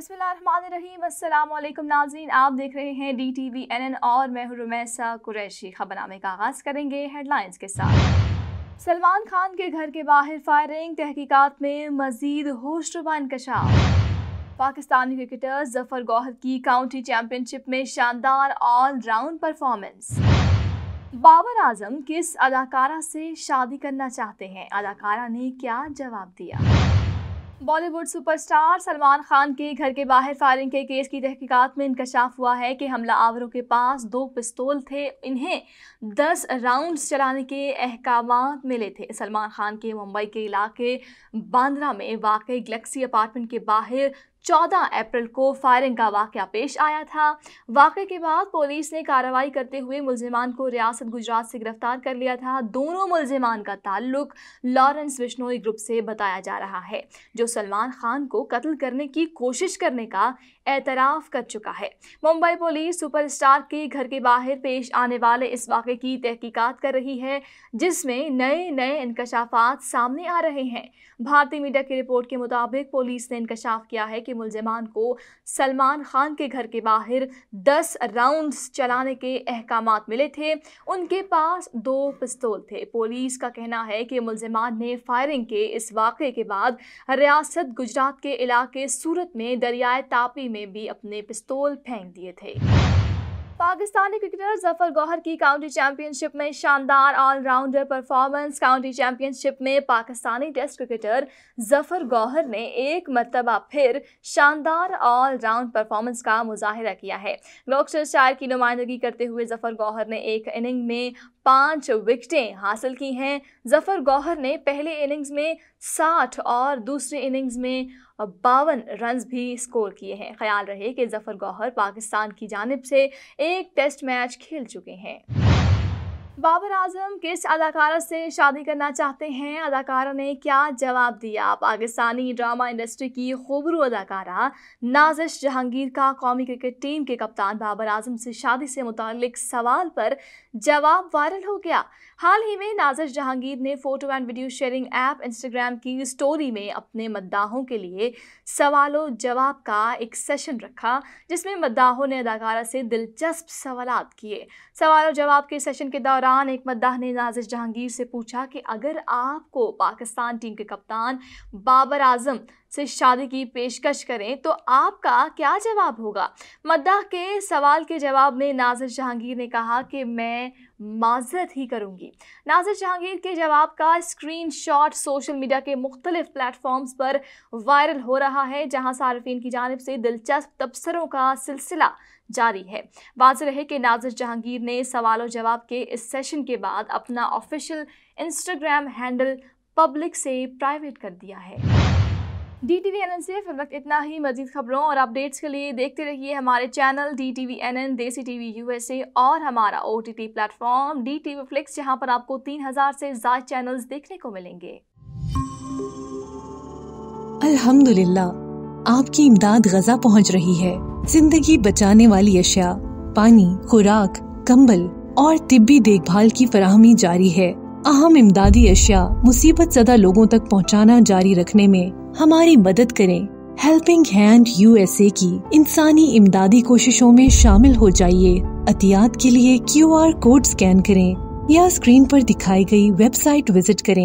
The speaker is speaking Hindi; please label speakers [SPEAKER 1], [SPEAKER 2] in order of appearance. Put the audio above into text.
[SPEAKER 1] बिस्मिल्लाहिर्रहमानिर्रहीम अस्सलाम वालेकुम नाजरीन आप देख रहे हैं D T V N N और मैं हूँ रुमैसा कुरैशी खबरनामे का आगाज़ करेंगे हेडलाइंस के साथ सलमान खान के घर के बाहर फायरिंग तहकीकात में मजीद होशरुबा इंकशाफ पाकिस्तानी क्रिकेटर जफर गौहर की काउंटी चैंपियनशिप में शानदार all round performance Babar Azam किस अदाकारा से शादी करना चाहते हैं अदाकारा ने क्या जवाब दिया बॉलीवुड सुपरस्टार सलमान खान के घर के बाहर फायरिंग के केस की तहकीकात में इंकशाफ हुआ है कि हमला आवरों के पास दो पिस्तौल थे इन्हें दस राउंड्स चलाने के अहकाम मिले थे सलमान खान के मुंबई के इलाके बांद्रा में वाकई गलेक्सी अपार्टमेंट के बाहर 14 अप्रैल को फायरिंग का वाक़ पेश आया था वाक़े के बाद पुलिस ने कार्रवाई करते हुए मुलजमान को रियासत गुजरात से गिरफ्तार कर लिया था दोनों मुलजमान का ताल्लुक लॉरेंस बिश्नोई ग्रुप से बताया जा रहा है जो सलमान खान को कत्ल करने की कोशिश करने का एतराफ़ कर चुका है मुंबई पुलिस सुपरस्टार के घर के बाहर पेश आने वाले इस वाक़े की तहकीकत कर रही है जिसमें नए नए इंकशाफात सामने आ रहे हैं भारतीय मीडिया की रिपोर्ट के मुताबिक पुलिस ने इंकशाफ किया है कि के मुलजमान को सलमान खान के घर के बाहर दस राउंड्स चलाने के अहकाम मिले थे उनके पास दो पिस्तौल थे पुलिस का कहना है कि मुलजमान ने फायरिंग के इस वाक़े के बाद रियासत गुजरात के इलाके सूरत में दरियाए तापी में भी अपने पिस्तौल फेंक दिए थे पाकिस्तानी क्रिकेटर जफर गौहर की काउंटी चैंपियनशिप में शानदार ऑलराउंडर परफॉर्मेंस काउंटी चैंपियनशिप में पाकिस्तानी टेस्ट क्रिकेटर जफर गौहर ने एक मरतबा फिर शानदार ऑलराउंड परफॉर्मेंस का मुजाहरा किया है ग्लोक्शर शायर की नुमाइंदगी करते हुए जफर गौहर ने एक इनिंग में पांच विकेटें हासिल की हैं जफर गौहर ने पहले इनिंग्स में साठ और दूसरे इनिंग्स में बावन रन भी स्कोर किए हैं ख्याल रहे कि जफर गौहर पाकिस्तान की जानब से एक टेस्ट मैच खेल चुके हैं बाबर आजम किस अदाकारा से शादी करना चाहते हैं अदाकारा ने क्या जवाब दिया पाकिस्तानी ड्रामा इंडस्ट्री की खूबरू अदाकारा नाजिश जहांगीर का कौमी क्रिकेट टीम के कप्तान बाबर आजम से शादी से मुतक सवाल पर जवाब वायरल हो गया हाल ही में नाजिश जहांगीर ने photo and video sharing app Instagram की स्टोरी में अपने मद्दाहों के लिए सवालों जवाब का एक सेशन रखा जिसमें मद्दाहों ने अदाकारा से दिलचस्प सवाल किए सवालों जवाब के सेशन के दौरान दौरान एक मद्दाह ने नाजिश जहांगीर से पूछा कि अगर आपको पाकिस्तान टीम के कप्तान बाबर आजम से शादी की पेशकश करें तो आपका क्या जवाब होगा मद्दाह के सवाल के जवाब में नाजिर जहांगीर ने कहा कि मैं माजरत ही करूंगी नाजिर जहांगीर के जवाब का स्क्रीनशॉट सोशल मीडिया के मुख्तलिफ प्लेटफॉर्म्स पर वायरल हो रहा है जहां सार्फिन की जानब से दिलचस्प तबसरों का सिलसिला जारी है वाज रहे कि नाजिर जहांगीर ने सवाल और जवाब के इस सेशन के बाद अपना ऑफिशियल इंस्टाग्राम हैंडल पब्लिक से प्राइवेट कर दिया है D T V N N से फिर वक्त इतना ही मजीद खबरों और अपडेट्स के लिए देखते रहिए हमारे channel D T V N N Desi T V U S A और हमारा O T T platform D T V flix जहाँ पर आपको तीन हज़ार से ज़्यादा चैनल देखने को मिलेंगे
[SPEAKER 2] अल्हम्दुलिल्लाह आपकी इमदाद गजा पहुंच रही है जिंदगी बचाने वाली अशिया पानी खुराक कंबल और तिब्बी देखभाल की फराहमी जारी है अहम इमदादी अशिया मुसीबत जदा लोगों तक पहुंचाना जारी रखने में हमारी मदद करें हेल्पिंग हैंड यूएसए की इंसानी इमदादी कोशिशों में शामिल हो जाइए अतियात के लिए क्यूआर कोड स्कैन करें या स्क्रीन पर दिखाई गई वेबसाइट विजिट करें